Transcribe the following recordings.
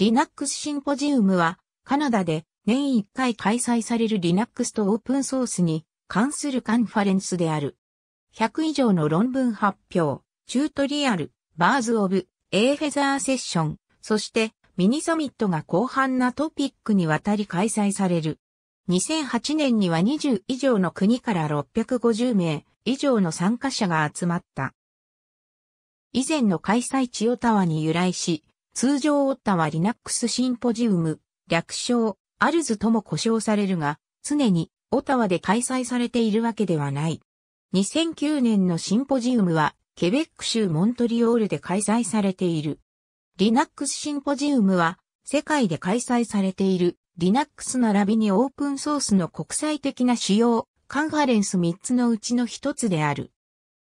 Linux シンポジウムは、カナダで年1回開催される Linux とオープンソースに関するカンファレンスである。100以上の論文発表、チュートリアル、バーズオブ、エーフェザーセッション、そしてミニサミットが広範なトピックにわたり開催される。2008年には20以上の国から650名以上の参加者が集まった。以前の開催地オタワに由来し、通常オッタはリナックスシンポジウム、略称、アルズとも呼称されるが、常にオタワで開催されているわけではない。2009年のシンポジウムは、ケベック州モントリオールで開催されている。Linux シンポジウムは、世界で開催されている Linux 並びにオープンソースの国際的な主要カンファレンス3つのうちの1つである。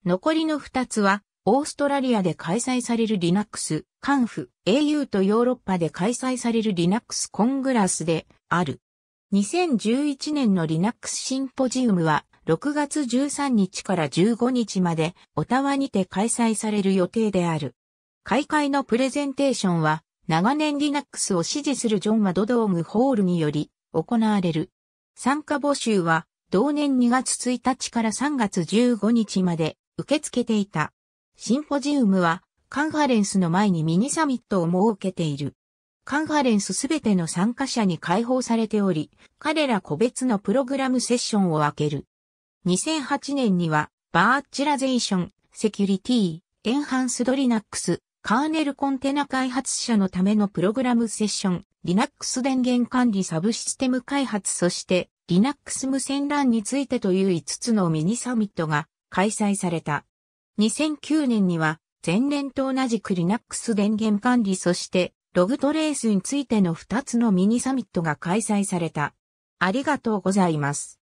残りの2つはオーストラリアで開催される Linux、カンフ、au とヨーロッパで開催される Linux コングラスである。2011年の Linux シンポジウムは6月13日から15日までオタワにて開催される予定である。開会のプレゼンテーションは長年 Linux を支持するジョン・マドドーム・ホールにより行われる。参加募集は同年2月1日から3月15日まで受け付けていた。シンポジウムは、カンファレンスの前にミニサミットを設けている。カンファレンスすべての参加者に開放されており、彼ら個別のプログラムセッションを開ける。2008年には、バーチュラゼーション、セキュリティ、エンハンスドリナックス、カーネルコンテナ開発者のためのプログラムセッション、Linux 電源管理サブシステム開発そして Linux 無線 LAN についてという5つのミニサミットが開催された。2009年には前年と同じく Linux 電源管理そしてログトレースについての2つのミニサミットが開催された。ありがとうございます。